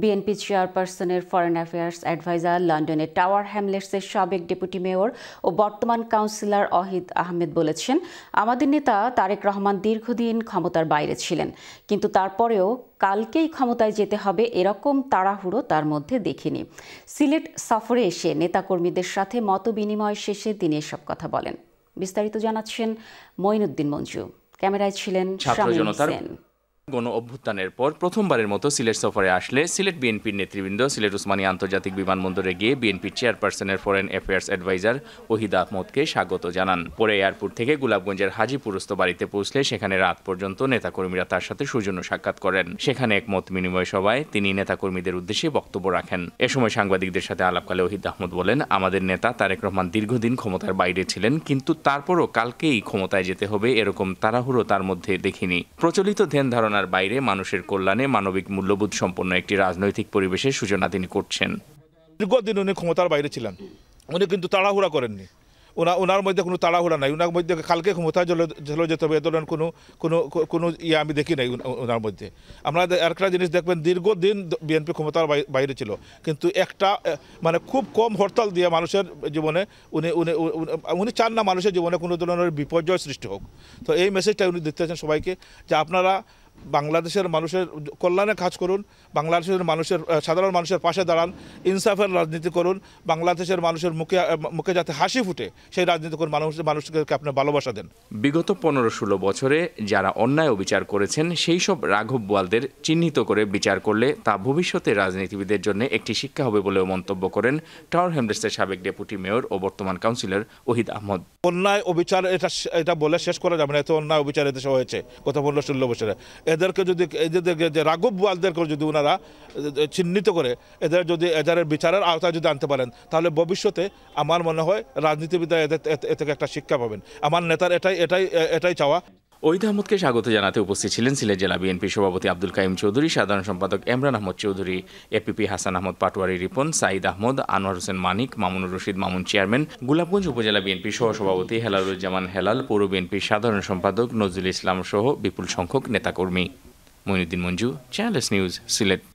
BNP চেয়ারপারসনের foreign affairs adviser লন্ডনের tower হ্যামলেটসের সাবেক ডেপুটি মেয়র ও বর্তমান কাউন্সিলর অহিদ আহমেদ বলেছেন আমাদের নেতা তারেক রহমান দীর্ঘদিন ক্ষমতার বাইরে ছিলেন কিন্তু তারপরেও কালকেই ক্ষমতায় যেতে হবে এরকম তাড়াহুড়ো তার মধ্যে দেখিনি সিলেট সফরে এসে নেতাকর্মীদের সাথে মত বিনিময় শেষে তিনি এসব কথা বলেন বিস্তারিত জানাচ্ছেন মঈনুদ্দিন মঞ্জু ক্যামেরায় ছিলেন সেন গণ অভ্যুত্থানের পর প্রথমবারের মতো সিলেট সফরে আসলে সিলেট বিএনপির নেতৃবৃন্দ সিলেট উসমানী আন্তর্জাতিক বিমানবন্দরে গিয়ে বিএনপির চেয়ারপারসনের ফরেন অ্যাফেয়ার্স অ্যাডভাইজার ওহিদ আহমদকে স্বাগত জানান পরে এয়ারপোর্ট থেকে গুলাবগঞ্জের হাজিপুরস্থ বাড়িতে পৌঁছলে সেখানে রাত পর্যন্ত নেতাকর্মীরা তার সাথে সৌজন্য সাক্ষাৎ করেন সেখানে এক মত বিনিময় সভায় তিনি নেতাকর্মীদের উদ্দেশ্যে বক্তব্য রাখেন এ সময় সাংবাদিকদের সাথে আলাপকালে ওহিদ আহমদ বলেন আমাদের নেতা তারেক রহমান দীর্ঘদিন ক্ষমতার বাইরে ছিলেন কিন্তু তারপরও কালকেই ক্ষমতায় যেতে হবে এরকম তাড়াহুড়ো তার মধ্যে দেখিনি প্রচলিত ধ্যান ধারণা সীমানার বাইরে মানুষের কল্যাণে মানবিক মূল্যবোধ সম্পন্ন একটি রাজনৈতিক পরিবেশের সূচনা তিনি করছেন দীর্ঘদিন উনি ক্ষমতার বাইরে ছিলেন উনি কিন্তু তাড়াহুড়া করেননি ওনা ওনার মধ্যে কোনো তাড়াহুড়া নাই ওনার মধ্যে কালকে ক্ষমতা চলে যেতে হবে এ ধরনের কোনো কোনো কোনো ইয়ে আমি দেখি নাই ওনার মধ্যে আমরা একটা জিনিস দেখবেন দীর্ঘদিন বিএনপি ক্ষমতার বাইরে ছিল কিন্তু একটা মানে খুব কম হরতাল দিয়ে মানুষের জীবনে উনি উনি উনি চান না মানুষের জীবনে কোনো ধরনের বিপর্যয় সৃষ্টি হোক তো এই মেসেজটা উনি দেখতে চান সবাইকে যে আপনারা বাংলাদেশের মানুষের কল্যাণে কাজ করুন বাংলাদেশের মানুষের সাধারণ মানুষের পাশে দাঁড়ান ইনসাফের রাজনীতি করুন বাংলাদেশের মানুষের মুখে মুখে যাতে হাসি ফুটে সেই রাজনীতি করুন মানুষ মানুষকে আপনি ভালোবাসা দেন বিগত পনেরো ষোলো বছরে যারা অন্যায় বিচার করেছেন সেই সব রাঘব বোয়ালদের চিহ্নিত করে বিচার করলে তা ভবিষ্যতে রাজনীতিবিদের জন্য একটি শিক্ষা হবে বলেও মন্তব্য করেন টাওয়ার হ্যামলেটসের সাবেক ডেপুটি মেয়র ও বর্তমান কাউন্সিলর ওহিদ আহমদ অন্যায় অবিচার এটা এটা বলে শেষ করা যাবে না এত অন্যায় অবিচার এদেশে হয়েছে গত পনেরো ষোলো বছরে এদেরকে যদি এদের যে রাঘব বোয়ালদেরকে যদি ওনারা চিহ্নিত করে এদের যদি এদের বিচারের আওতায় যদি আনতে পারেন তাহলে ভবিষ্যতে আমার মনে হয় রাজনীতিবিদরা এদের থেকে একটা শিক্ষা পাবেন আমার নেতার এটাই এটাই এটাই চাওয়া ওহিদ আহমদকে স্বাগত জানাতে উপস্থিত ছিলেন সিলেট জেলা বিএনপি সভাপতি আব্দুল কাইম চৌধুরী সাধারণ সম্পাদক Emran Ahmed Chowdhury APP Hasan Ahmed Patwari Ripon Sayeed Ahmed Anwar Hossain Manik Mamunur Rashid Mamun chairman Golapganj upazila BNP সহসভাপতি হেলালুজ্জামান হেলাল পৌর বিএনপি সাধারণ সম্পাদক নজরুল ইসলাম সহ বিপুল সংখ্যক নেতাকর্মী মইনুদ্দিন মঞ্জু চ্যানেলস নিউজ সিলেট